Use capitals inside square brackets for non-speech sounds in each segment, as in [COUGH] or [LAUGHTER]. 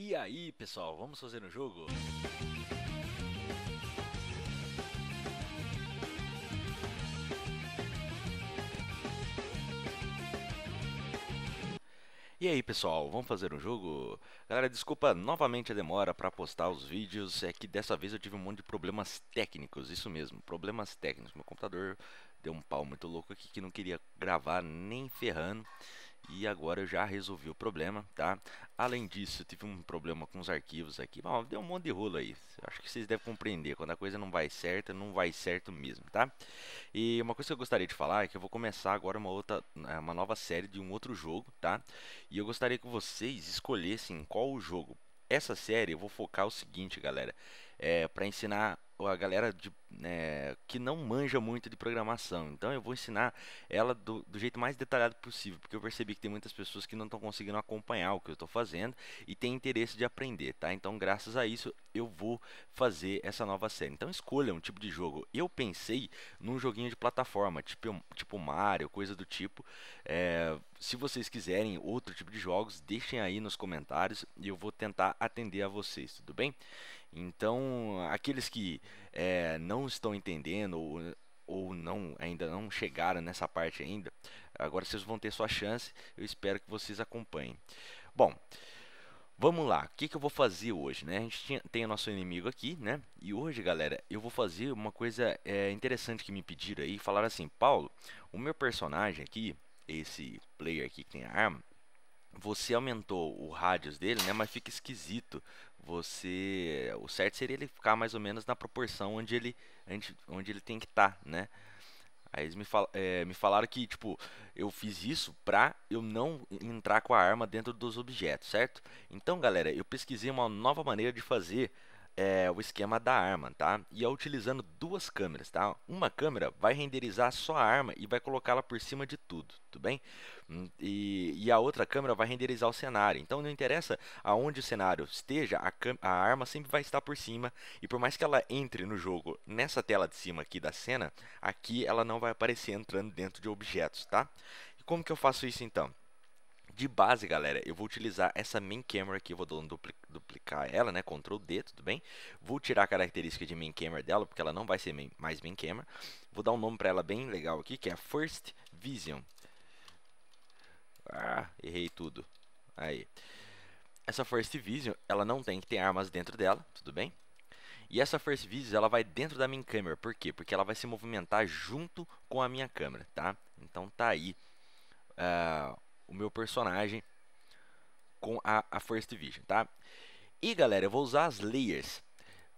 E aí, pessoal, vamos fazer um jogo? E aí pessoal, vamos fazer um jogo? Galera, desculpa novamente a demora para postar os vídeos, é que dessa vez eu tive um monte de problemas técnicos, isso mesmo, problemas técnicos. Meu computador deu um pau muito louco aqui que não queria gravar nem ferrando e agora já resolvi o problema, tá? Além disso, tive um problema com os arquivos aqui, Bom, deu um monte de rolo aí. Acho que vocês devem compreender, quando a coisa não vai certa, não vai certo mesmo, tá? E uma coisa que eu gostaria de falar é que eu vou começar agora uma outra né, uma nova série de um outro jogo, tá? E eu gostaria que vocês escolhessem qual o jogo. Essa série eu vou focar o seguinte, galera, é para ensinar a galera de, né, que não manja muito de programação. Então eu vou ensinar ela do, do, jeito mais detalhado possível, porque eu percebi que tem muitas pessoas que não estão conseguindo acompanhar o que eu estou fazendo e tem interesse de aprender, tá? Então graças a isso eu vou fazer essa nova série. Então escolha um tipo de jogo. Eu pensei num joguinho de plataforma, tipo, tipo Mario, coisa do tipo. É, se vocês quiserem outro tipo de jogos, deixem aí nos comentários e eu vou tentar atender a vocês, tudo bem? Então, aqueles que é, não estão entendendo ou, ou não ainda não chegaram nessa parte ainda, agora vocês vão ter sua chance. Eu espero que vocês acompanhem. Bom, vamos lá. O que, que eu vou fazer hoje, né? A gente tinha, tem o nosso inimigo aqui, né? E hoje, galera, eu vou fazer uma coisa é, interessante que me pediram aí. Falaram assim, Paulo, o meu personagem aqui, esse player aqui que tem a arma, você aumentou o rádio dele, né? Mas fica esquisito você. O certo seria ele ficar mais ou menos na proporção onde ele, onde ele tem que estar, tá, né? Aí eles me, fal, é, me falaram que, tipo, eu fiz isso pra eu não entrar com a arma dentro dos objetos, certo? Então, galera, eu pesquisei uma nova maneira de fazer é, o esquema da arma, tá? E é utilizando duas câmeras, tá? Uma câmera vai renderizar só a arma e vai colocá-la por cima de tudo, tudo bem? Hum, e, e, a outra câmera vai renderizar o cenário. Então não interessa aonde o cenário esteja, a, a, arma sempre vai estar por cima. E por mais que ela entre no jogo nessa tela de cima aqui da cena, aqui ela não vai aparecer entrando dentro de objetos, tá? E como que eu faço isso então? de base, galera, eu vou utilizar essa main camera aqui, vou duplicar ela, né, Ctrl D, tudo bem? Vou tirar a característica de main camera dela, porque ela não vai ser main, mais main camera. Vou dar um nome para ela bem legal aqui, que é First Vision. Ah, errei tudo. Aí. Essa First Vision, ela não tem que ter armas dentro dela, tudo bem? E essa First Vision, ela vai dentro da main camera, Por quê? Porque ela vai se movimentar junto com a minha câmera, tá? Então tá aí. Uh, o meu personagem com a, a First tá? E galera, eu vou usar as layers.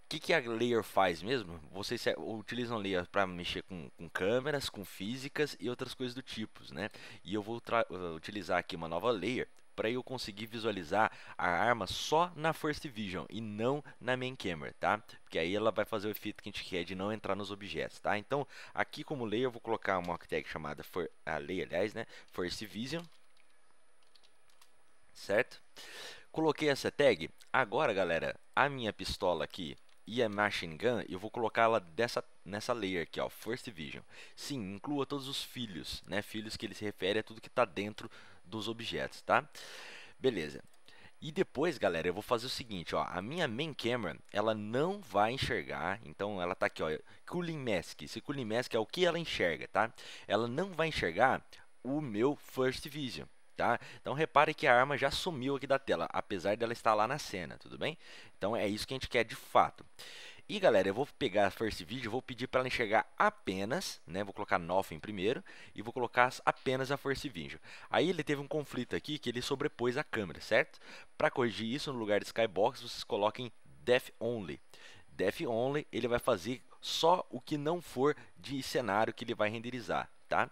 O que, que a layer faz mesmo? Vocês utilizam layer para mexer com, com, câmeras, com físicas e outras coisas do tipo, né? E eu vou eh, utilizar aqui uma nova layer para eu conseguir visualizar a arma só na First Vision e não na Main Camera, tá? Porque aí ela vai fazer o efeito que a gente quer de não entrar nos objetos, tá? Então, aqui como layer eu vou colocar uma tag chamada, for, a layer aliás, né? First Vision certo? Coloquei essa tag. Agora, galera, a minha pistola aqui e a Machine Gun, eu vou colocá-la dessa nessa layer aqui, ó, First Vision. Sim, inclua todos os filhos, né? Filhos que ele se refere a tudo que está dentro dos objetos, tá? Beleza. E depois, galera, eu vou fazer o seguinte, ó, a minha main camera, ela não vai enxergar, então ela tá aqui, ó, cooling mask. Esse cooling mask é o que ela enxerga, tá? Ela não vai enxergar o meu first vision tá? Então repare que a arma já sumiu aqui da tela, apesar dela estar lá na cena, tudo bem? Então é isso que a gente quer de fato. E galera, eu vou pegar a force video, vou pedir para ela enxergar apenas, né? Vou colocar nothing primeiro e vou colocar apenas a force video. Aí ele teve um conflito aqui que ele sobrepôs a câmera, certo? Para corrigir isso, no lugar de skybox, vocês coloquem death only. Death only, ele vai fazer só o que não for de cenário que ele vai renderizar, tá?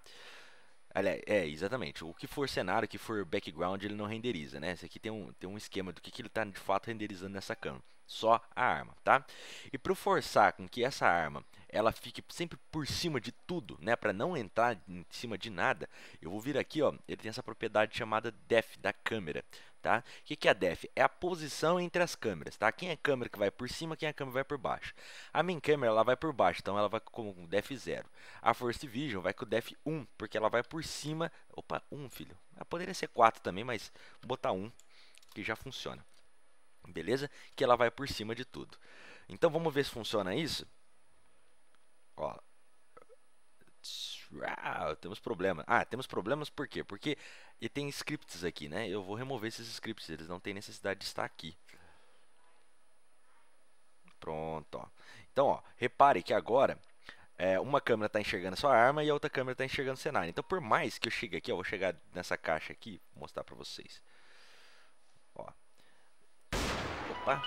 Aliás, é, exatamente. O que for cenário, o que for background, ele não renderiza, né? Esse aqui tem um, tem um esquema do que, que ele está de fato renderizando nessa câmera só a arma, tá? E para forçar com que essa arma ela fique sempre por cima de tudo, né, para não entrar em cima de nada, eu vou vir aqui, ó, ele tem essa propriedade chamada def da câmera, tá? O que, que é a def? É a posição entre as câmeras, tá? Quem é a câmera que vai por cima, quem é a câmera que vai por baixo. A main câmera, ela vai por baixo, então ela vai com o def 0. A force vision vai com o def 1, porque ela vai por cima, opa, 1, filho. Ah, poderia ser 4 também, mas botar 1 que já funciona. Beleza? Que ela vai por cima de tudo. Então vamos ver se funciona isso. Ó. Temos problemas. Ah, temos problemas por quê? Porque e tem scripts aqui, né? Eu vou remover esses scripts, eles não têm necessidade de estar aqui. Pronto, ó. Então, ó, repare que agora é, uma câmera está enxergando a sua arma e a outra câmera está enxergando o cenário. Então, por mais que eu chegue aqui, eu vou chegar nessa caixa aqui, mostrar para vocês. Opa!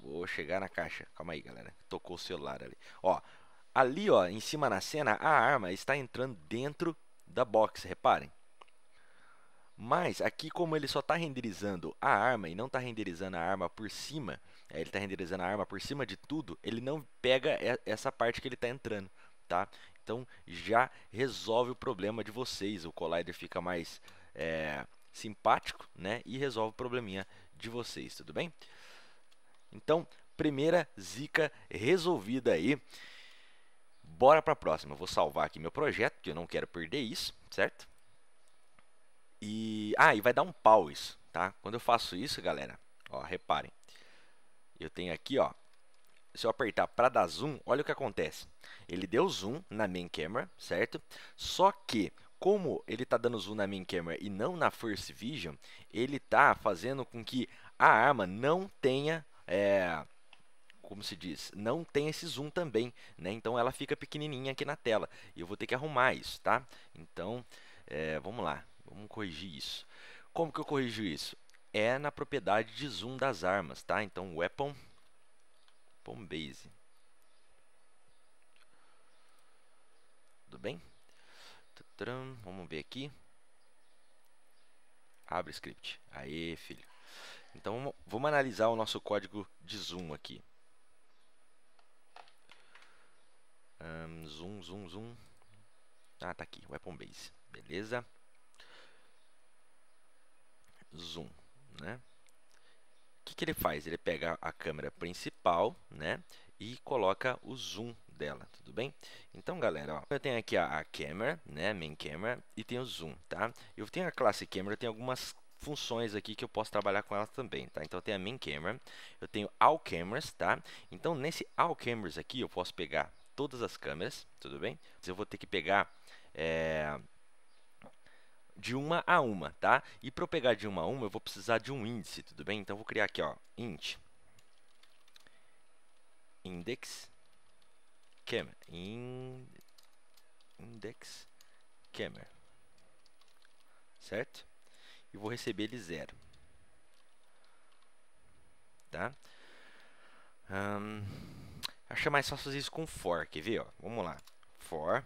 Vou chegar na caixa. Calma aí, galera. Tocou o celular ali. Ó, ali, ó, em cima na cena, a arma está entrando dentro da box, reparem. Mas aqui, como ele só está renderizando a arma e não está renderizando a arma por cima, é, ele está renderizando a arma por cima de tudo, ele não pega essa parte que ele está entrando, tá? Então já resolve o problema de vocês. O collider fica mais é, simpático, né? E resolve o probleminha de vocês, tudo bem? Então, primeira zica resolvida aí. Bora para a próxima. Eu vou salvar aqui meu projeto, que eu não quero perder isso, certo? E ah, e vai dar um pau isso, tá? Quando eu faço isso, galera, ó, reparem. Eu tenho aqui, ó, se eu apertar para dar zoom, olha o que acontece. Ele deu zoom na main camera, certo? Só que como ele está dando zoom na main camera e não na first vision, ele está fazendo com que a arma não tenha, é, como se diz, não tenha esse zoom também, né? Então ela fica pequenininha aqui na tela e eu vou ter que arrumar isso, tá? Então, é, vamos lá, vamos corrigir isso. Como que eu corrijo isso? É na propriedade de zoom das armas, tá? Então, weapon, weapon base. Tudo bem? Tram, vamos ver aqui. Abre script. Aê, filho. Então vamos analisar o nosso código de zoom aqui. Um, zoom, zoom, zoom. Ah, tá aqui, weapon base. Beleza. Zoom, né? O que, que ele faz? Ele pega a câmera principal, né? E coloca o zoom dela, tudo bem? Então, galera, ó, eu tenho aqui a, a camera, né, main camera, e tenho o zoom, tá? Eu tenho a classe camera, tem algumas funções aqui que eu posso trabalhar com ela também, tá? Então eu tenho a main camera, eu tenho all cameras, tá? Então nesse all cameras aqui eu posso pegar todas as câmeras, tudo bem? Eu vou ter que pegar é, de uma a uma, tá? E para eu pegar de uma a uma eu vou precisar de um índice, tudo bem? Então eu vou criar aqui, ó, int index camera in, index camera certo e vou receber ele zero tá um, acho mais fácil fazer isso com for quer ver ó vamos lá for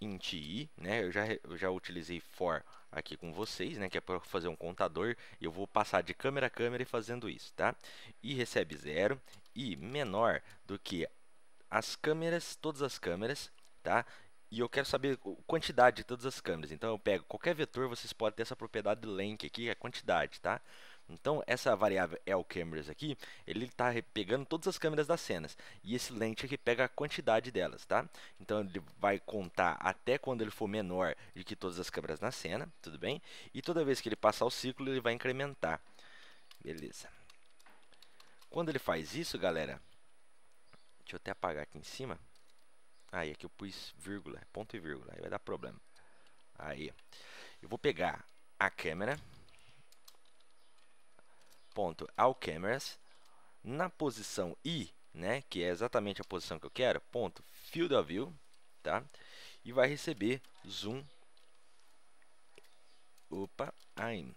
int i né eu já eu já utilizei for aqui com vocês né que é para fazer um contador eu vou passar de câmera a câmera e fazendo isso tá e recebe zero e menor do que as câmeras, todas as câmeras, tá? E eu quero saber a quantidade de todas as câmeras. Então eu pego qualquer vetor, vocês podem ter essa propriedade length aqui, a quantidade, tá? Então essa variável lCameras aqui, ele está pegando todas as câmeras das cenas. E esse lente aqui pega a quantidade delas, tá? Então ele vai contar até quando ele for menor de que todas as câmeras na cena, tudo bem? E toda vez que ele passar o ciclo, ele vai incrementar. Beleza. Quando ele faz isso, galera, Deixa eu até apagar aqui em cima. Aí, aqui eu pus vírgula, ponto e vírgula. Aí vai dar problema. Aí. Eu vou pegar a câmera. Ponto. All cameras. Na posição I, né? Que é exatamente a posição que eu quero. Ponto. Field of view. Tá? E vai receber zoom. Opa. I'm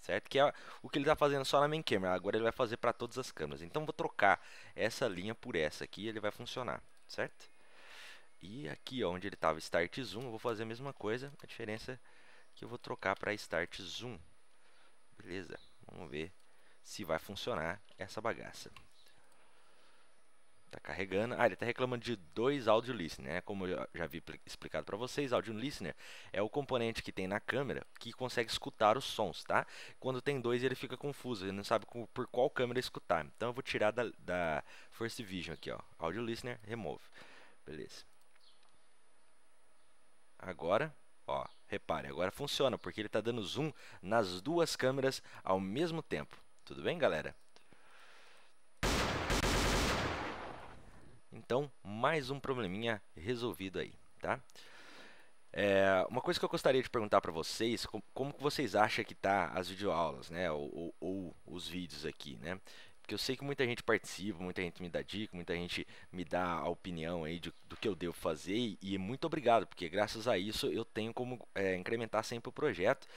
certo? Que é o que ele está fazendo só na main camera, agora ele vai fazer para todas as câmeras. Então vou trocar essa linha por essa aqui, ele vai funcionar, certo? E aqui onde ele estava Start Zoom, eu vou fazer a mesma coisa, a diferença é que eu vou trocar para Start Zoom. Beleza, vamos ver se vai funcionar essa bagaça. Tá carregando. Ah, ele tá reclamando de dois Audio Listener, né? Como eu já vi explicado para vocês, Audio Listener é o componente que tem na câmera que consegue escutar os sons, tá? Quando tem dois, ele fica confuso, ele não sabe por qual câmera escutar. Então eu vou tirar da, da First Vision aqui, ó. Audio Listener, remove. Beleza. Agora, ó, repare, agora funciona, porque ele tá dando zoom nas duas câmeras ao mesmo tempo. Tudo bem, galera? Então, mais um probleminha resolvido aí, tá? É, uma coisa que eu gostaria de perguntar para vocês, como, como vocês acham que tá as videoaulas, né? Ou, ou, ou, os vídeos aqui, né? Porque eu sei que muita gente participa, muita gente me dá dica, muita gente me dá a opinião aí de, do que eu devo fazer e, muito obrigado, porque graças a isso eu tenho como é, incrementar sempre o projeto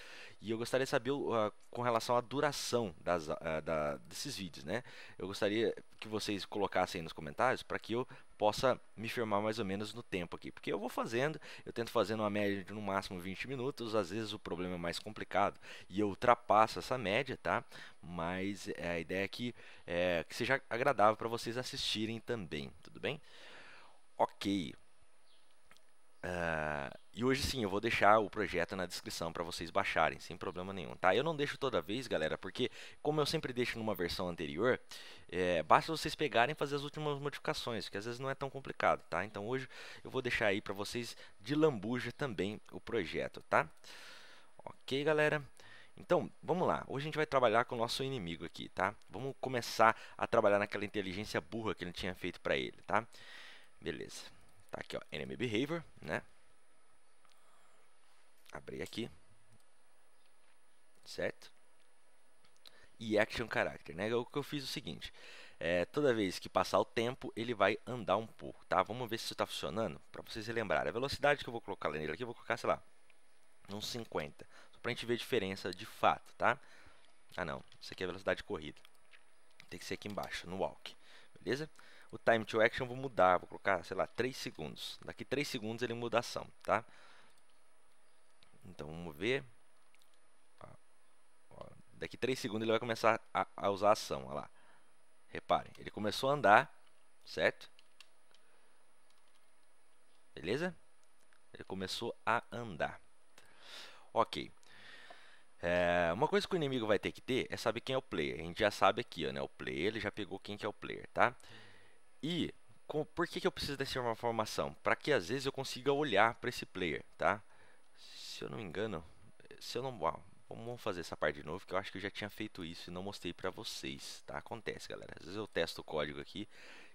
e eu gostaria de saber uh, com relação à duração das, uh, da, desses vídeos, né? Eu gostaria que vocês colocassem nos comentários para que eu possa me firmar mais ou menos no tempo aqui. Porque eu vou fazendo, eu tento fazer uma média de no máximo 20 minutos, às vezes o problema é mais complicado e eu ultrapasso essa média, tá? Mas é, a ideia é que, é, que seja agradável para vocês assistirem também, tudo bem? Ok, Uh, e hoje sim, eu vou deixar o projeto na descrição para vocês baixarem, sem problema nenhum, tá? Eu não deixo toda vez, galera, porque como eu sempre deixo numa versão anterior, é, basta vocês pegarem e fazer as últimas modificações, que às vezes não é tão complicado, tá? Então hoje eu vou deixar aí para vocês de lambuja também o projeto, tá? Ok, galera? Então, vamos lá. Hoje a gente vai trabalhar com o nosso inimigo aqui, tá? Vamos começar a trabalhar naquela inteligência burra que ele tinha feito para ele, tá? Beleza. Tá aqui, ó, enemy behavior, né? Abri aqui. Certo? E action character, né? É o que eu fiz é o seguinte, é, toda vez que passar o tempo, ele vai andar um pouco, tá? Vamos ver se isso tá funcionando, para vocês relembrarem. A velocidade que eu vou colocar nele aqui, eu vou colocar, sei lá, uns 50. Só pra gente ver a diferença de fato, tá? Ah não, isso aqui é velocidade corrida. Tem que ser aqui embaixo, no walk, beleza? o time to action vou mudar, vou colocar, sei lá, 3 segundos. Daqui 3 segundos ele muda a ação, tá? Então vamos ver. Daqui 3 segundos ele vai começar a, a usar a ação, olha lá. Reparem, ele começou a andar, certo? Beleza? Ele começou a andar. Ok. É, uma coisa que o inimigo vai ter que ter é saber quem é o player. A gente já sabe aqui, ó, né? O player, ele já pegou quem que é o player, tá? E com, por que, que eu preciso dessa informação? Para que às vezes eu consiga olhar para esse player, tá? Se eu não me engano, se eu não. Ah, vamos fazer essa parte de novo, que eu acho que eu já tinha feito isso e não mostrei para vocês, tá? Acontece, galera. Às vezes eu testo o código aqui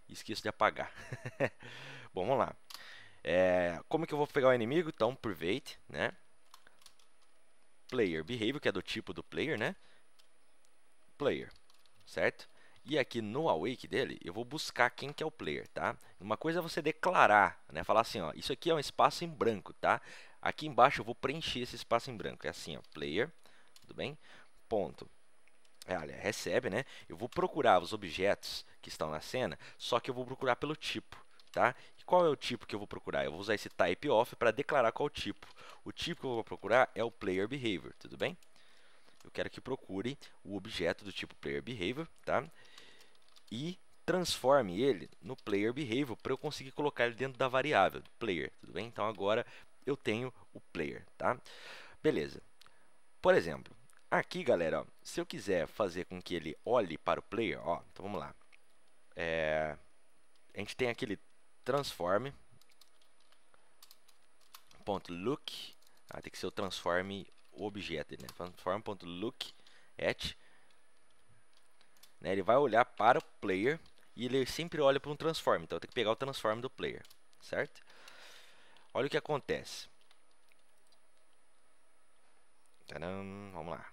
e esqueço de apagar. [LAUGHS] Bom, vamos lá. É, como que eu vou pegar o inimigo? Então, private, né? Player behavior, que é do tipo do player, né? Player, certo? E aqui no awake dele, eu vou buscar quem que é o player, tá? Uma coisa é você declarar, né? Falar assim, ó, isso aqui é um espaço em branco, tá? Aqui embaixo eu vou preencher esse espaço em branco. É assim, ó, player, tudo bem? Ponto. É, olha, recebe, né? Eu vou procurar os objetos que estão na cena, só que eu vou procurar pelo tipo, tá? E qual é o tipo que eu vou procurar? Eu vou usar esse type off para declarar qual tipo. O tipo que eu vou procurar é o player behavior, tudo bem? Eu quero que procure o objeto do tipo player behavior, tá? e transforme ele no player behavior para eu conseguir colocar ele dentro da variável player, tudo bem? Então agora eu tenho o player, tá? Beleza. Por exemplo, aqui, galera, ó, se eu quiser fazer com que ele olhe para o player, ó, então vamos lá. É, a gente tem aquele transform ponto look, ah, tem que ser o transforme objeto, né? Transform.look at né? Ele vai olhar para o player e ele sempre olha para um transform. Então eu tenho que pegar o transform do player, certo? Olha o que acontece. vamos lá.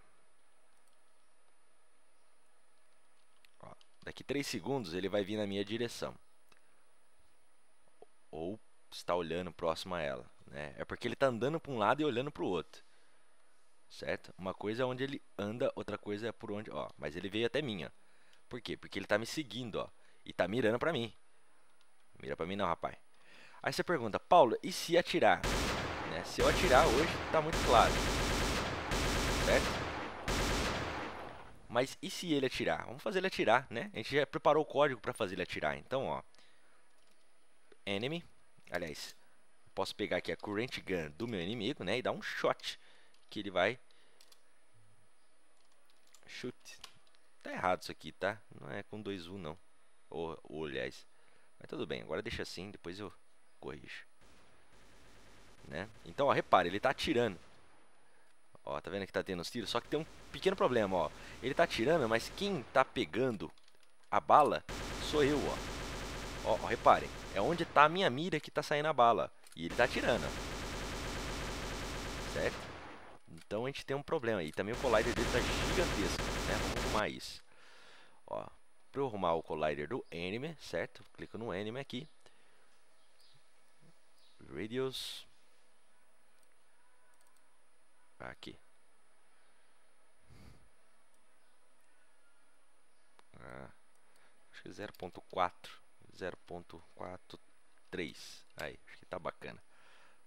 Ó, daqui 3 segundos ele vai vir na minha direção. Ou está olhando próximo a ela. Né? É porque ele está andando para um lado e olhando para o outro. Certo? Uma coisa é onde ele anda, outra coisa é por onde... Ó, mas ele veio até mim, ó. Por quê? Porque ele tá me seguindo, ó. E tá mirando pra mim. Mira pra mim não, rapaz. Aí você pergunta, Paulo, e se atirar? Né? Se eu atirar hoje, tá muito claro. Certo? Mas e se ele atirar? Vamos fazer ele atirar, né? A gente já preparou o código pra fazer ele atirar. Então, ó. Enemy. Aliás, posso pegar aqui a current gun do meu inimigo, né? E dar um shot. Que ele vai... Shoot. Tá errado isso aqui, tá? Não é com 2U, não. Ou, ou, aliás. Mas tudo bem, agora deixa assim, depois eu corrijo. Né? Então, ó, repare, ele tá atirando. Ó, tá vendo que tá tendo os tiros? Só que tem um pequeno problema, ó. Ele tá atirando, mas quem tá pegando a bala sou eu, ó. Ó, ó reparem. É onde tá a minha mira que tá saindo a bala. E ele tá atirando, ó. Certo? Então a gente tem um problema aí. Também o collider dele tá gigantesco mais, Ó, para arrumar o collider do anime, certo? Clico no anime aqui. Radius. Aqui. Ah, acho que 0.4, 0.43. Aí, acho que tá bacana,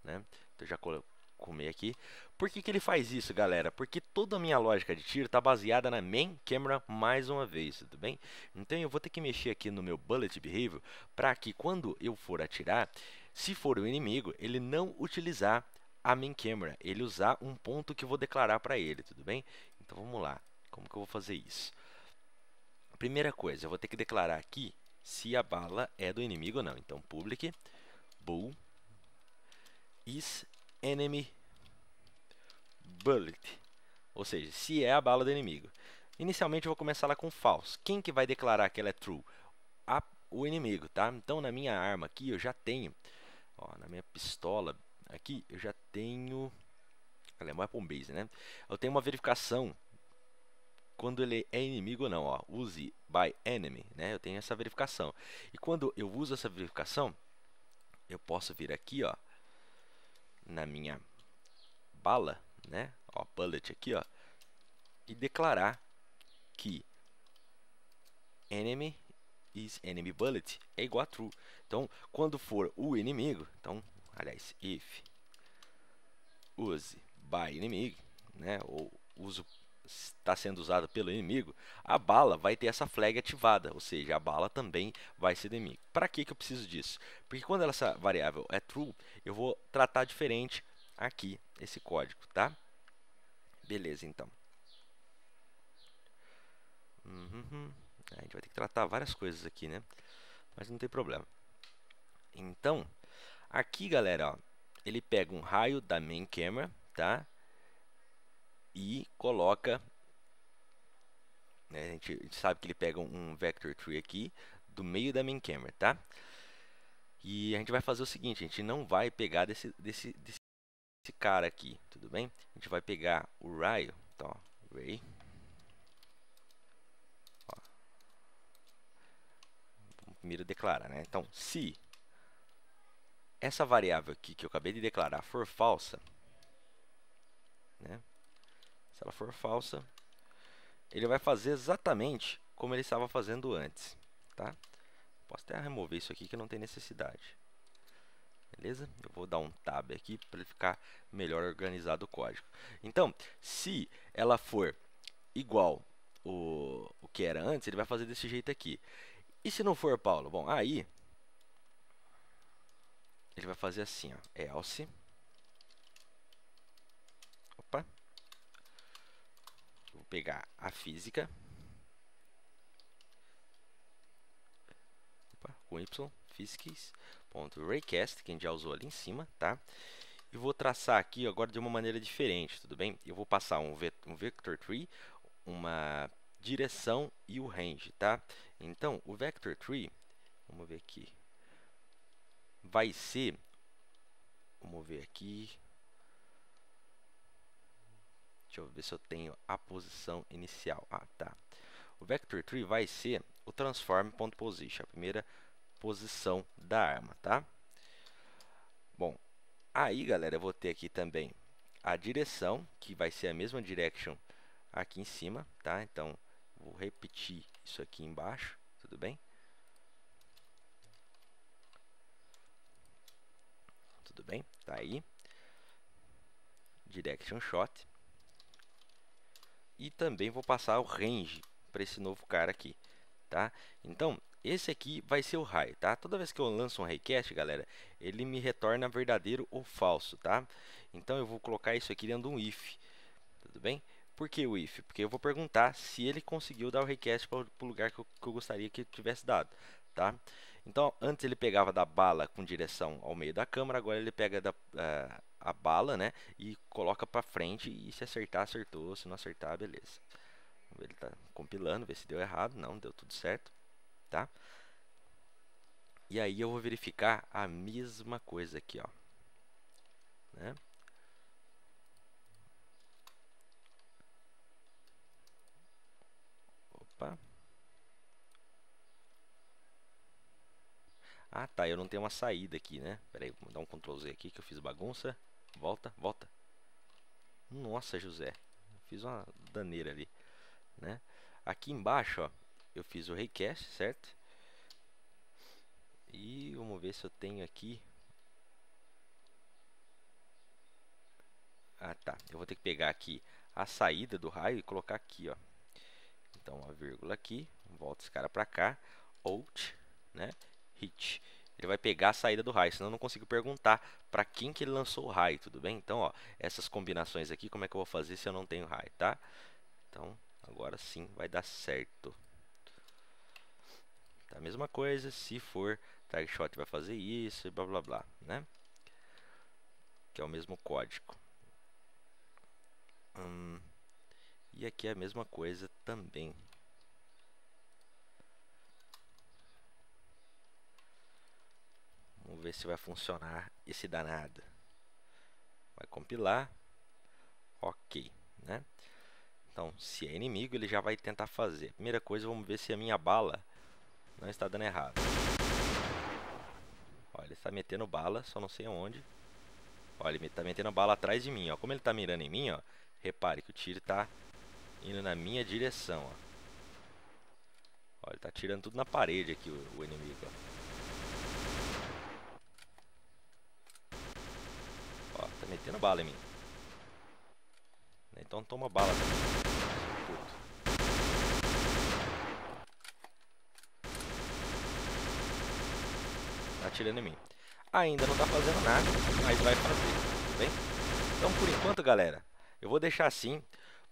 né? Então já coloquei comer aqui. Por que, que ele faz isso, galera? Porque toda a minha lógica de tiro está baseada na main camera mais uma vez, tudo bem? Então eu vou ter que mexer aqui no meu bullet behavior para que quando eu for atirar, se for o inimigo, ele não utilizar a main camera, ele usar um ponto que eu vou declarar para ele, tudo bem? Então vamos lá, como que eu vou fazer isso? Primeira coisa, eu vou ter que declarar aqui se a bala é do inimigo ou não. Então public bool is enemy bullet, ou seja, se é a bala do inimigo. Inicialmente eu vou começar lá com false. Quem que vai declarar que ela é true? A, o inimigo, tá? Então na minha arma aqui eu já tenho, ó, na minha pistola aqui eu já tenho, ela é mais weapon base, né? Eu tenho uma verificação quando ele é inimigo ou não, ó, use by enemy, né? Eu tenho essa verificação. E quando eu uso essa verificação, eu posso vir aqui, ó, na minha bala, né? Ó, bullet aqui, ó, e declarar que enemy is enemy bullet é igual a true. Então, quando for o inimigo, então, aliás, if use by inimigo, né? Ou uso está sendo usada pelo inimigo, a bala vai ter essa flag ativada, ou seja, a bala também vai ser do inimigo. Para que, que eu preciso disso? Porque quando essa variável é true, eu vou tratar diferente aqui esse código, tá? Beleza, então. Uhum. É, a gente vai ter que tratar várias coisas aqui, né? Mas não tem problema. Então, aqui, galera, ó, ele pega um raio da main camera, tá? e coloca. Né, a, gente, a, gente, sabe que ele pega um, vector tree aqui do meio da main camera, tá? E a gente vai fazer o seguinte, a gente não vai pegar desse, desse, desse cara aqui, tudo bem? A gente vai pegar o raio, então, tá, ó, ray. Primeiro declara, né? Então, se essa variável aqui que eu acabei de declarar for falsa, né? se ela for falsa, ele vai fazer exatamente como ele estava fazendo antes, tá? Posso até remover isso aqui que não tem necessidade. Beleza? Eu vou dar um tab aqui para ficar melhor organizado o código. Então, se ela for igual o, o que era antes, ele vai fazer desse jeito aqui. E se não for, Paulo? Bom, aí ele vai fazer assim, ó, else é pegar a física. Opa, com Y, physics.raycast, que a gente já usou ali em cima, tá? E vou traçar aqui agora de uma maneira diferente, tudo bem? Eu vou passar um, ve um vector tree, uma direção e o range, tá? Então, o vector tree, vamos ver aqui, vai ser, vamos ver aqui, Deixa eu ver se eu tenho a posição inicial. Ah, tá. O vector tree vai ser o transform.position, a primeira posição da arma, tá? Bom, aí galera, eu vou ter aqui também a direção, que vai ser a mesma direction aqui em cima, tá? Então, vou repetir isso aqui embaixo, tudo bem? Tudo bem? Tá aí. Direction shot e também vou passar o range para esse novo cara aqui, tá? Então, esse aqui vai ser o raio, tá? Toda vez que eu lanço um request, galera, ele me retorna verdadeiro ou falso, tá? Então eu vou colocar isso aqui dentro de um if, tudo bem? Por que o if? Porque eu vou perguntar se ele conseguiu dar o request para o lugar que eu, que eu, gostaria que tivesse dado, tá? Então, antes ele pegava da bala com direção ao meio da câmera, agora ele pega da, uh, a bala, né? E coloca para frente e se acertar, acertou. Se não acertar, beleza. Ele tá compilando, ver se deu errado. Não, deu tudo certo, tá? E aí eu vou verificar a mesma coisa aqui, ó. Né? Opa. Ah, tá, eu não tenho uma saída aqui, né? Pera aí, vou dar um Ctrl Z aqui que eu fiz bagunça. Volta, volta. Nossa, José. Fiz uma daneira ali, né? Aqui embaixo, ó, eu fiz o request, certo? E vamos ver se eu tenho aqui. Ah, tá. Eu vou ter que pegar aqui a saída do raio e colocar aqui, ó. Então, a vírgula aqui, volta esse cara para cá, out, né? hit. Ele vai pegar a saída do high, senão eu não consigo perguntar para quem que ele lançou o high, tudo bem? Então, ó, essas combinações aqui, como é que eu vou fazer se eu não tenho high, tá? Então, agora sim vai dar certo. Tá, mesma coisa, se for tag shot vai fazer isso e blá blá blá, né? Que é o mesmo código. Hum, e aqui é a mesma coisa também. Vamos ver se vai funcionar esse danado. Vai compilar. Ok, né? Então, se é inimigo, ele já vai tentar fazer. Primeira coisa, vamos ver se a minha bala não está dando errado. Olha, ele está metendo bala, só não sei onde. Olha, ele está metendo bala atrás de mim, ó. Como ele está mirando em mim, ó, repare que o tiro está indo na minha direção, ó. Olha, ele está tirando tudo na parede aqui, o, o inimigo, ó. metendo bala em mim. Então toma bala Tá atirando em mim. Ainda não tá fazendo nada, mas vai fazer, tudo bem? Então por enquanto, galera, eu vou deixar assim.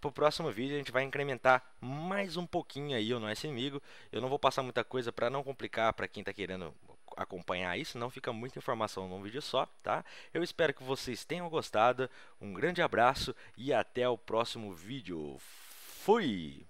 Pro próximo vídeo a gente vai incrementar mais um pouquinho aí o nosso inimigo. Eu não vou passar muita coisa para não complicar para quem tá querendo acompanhar isso, não fica muita informação num vídeo só, tá? Eu espero que vocês tenham gostado, um grande abraço e até o próximo vídeo. Fui!